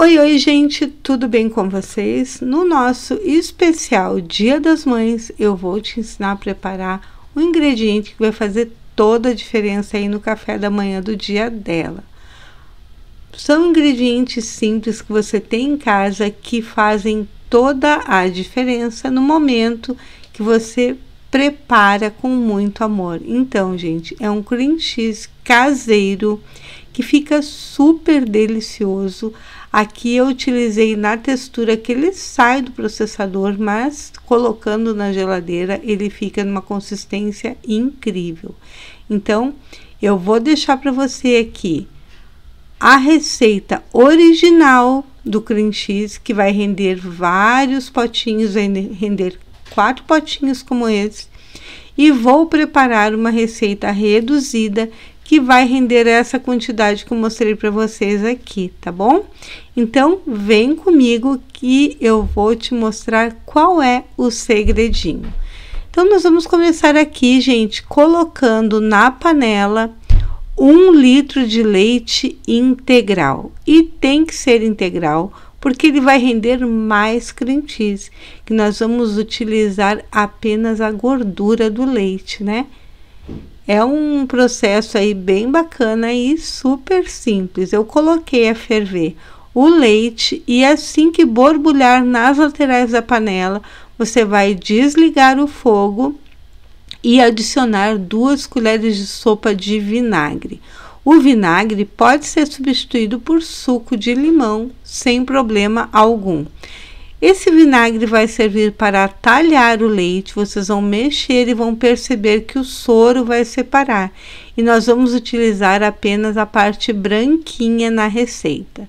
Oi, oi, gente, tudo bem com vocês? No nosso especial Dia das Mães, eu vou te ensinar a preparar um ingrediente que vai fazer toda a diferença aí no café da manhã do dia dela. São ingredientes simples que você tem em casa que fazem toda a diferença no momento que você prepara com muito amor. Então, gente, é um cream cheese caseiro que fica super delicioso. Aqui eu utilizei na textura que ele sai do processador, mas colocando na geladeira ele fica numa consistência incrível. Então, eu vou deixar para você aqui a receita original do cream cheese que vai render vários potinhos, vai render quatro potinhos como esse. E vou preparar uma receita reduzida que vai render essa quantidade que eu mostrei para vocês aqui, tá bom? Então, vem comigo que eu vou te mostrar qual é o segredinho. Então, nós vamos começar aqui, gente, colocando na panela um litro de leite integral. E tem que ser integral, porque ele vai render mais cream cheese, que nós vamos utilizar apenas a gordura do leite, né? É um processo aí bem bacana e super simples. Eu coloquei a ferver o leite e assim que borbulhar nas laterais da panela, você vai desligar o fogo e adicionar duas colheres de sopa de vinagre. O vinagre pode ser substituído por suco de limão sem problema algum. Esse vinagre vai servir para talhar o leite. Vocês vão mexer e vão perceber que o soro vai separar. E nós vamos utilizar apenas a parte branquinha na receita.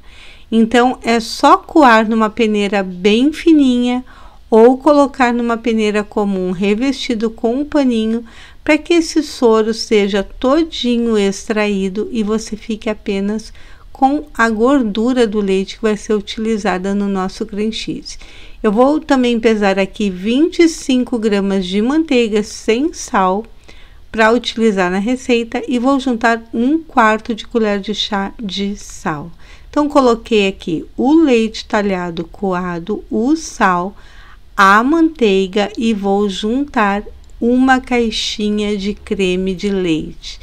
Então é só coar numa peneira bem fininha ou colocar numa peneira comum revestido com um paninho para que esse soro seja todinho extraído e você fique apenas com a gordura do leite que vai ser utilizada no nosso cream cheese. Eu vou também pesar aqui 25 gramas de manteiga sem sal para utilizar na receita e vou juntar um quarto de colher de chá de sal. Então, coloquei aqui o leite talhado coado, o sal, a manteiga e vou juntar uma caixinha de creme de leite.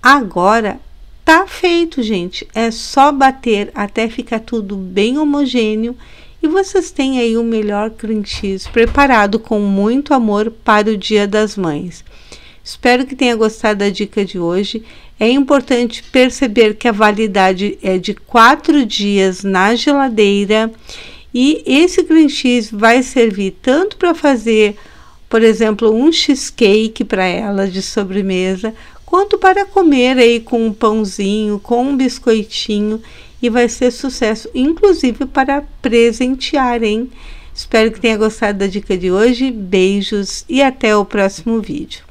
Agora Tá feito, gente. É só bater até ficar tudo bem homogêneo e vocês têm aí o melhor cream cheese preparado com muito amor para o Dia das Mães. Espero que tenha gostado da dica de hoje. É importante perceber que a validade é de quatro dias na geladeira e esse cream cheese vai servir tanto para fazer, por exemplo, um cheesecake para ela de sobremesa, quanto para comer aí com um pãozinho, com um biscoitinho e vai ser sucesso, inclusive para presentear, hein? Espero que tenha gostado da dica de hoje. Beijos e até o próximo vídeo.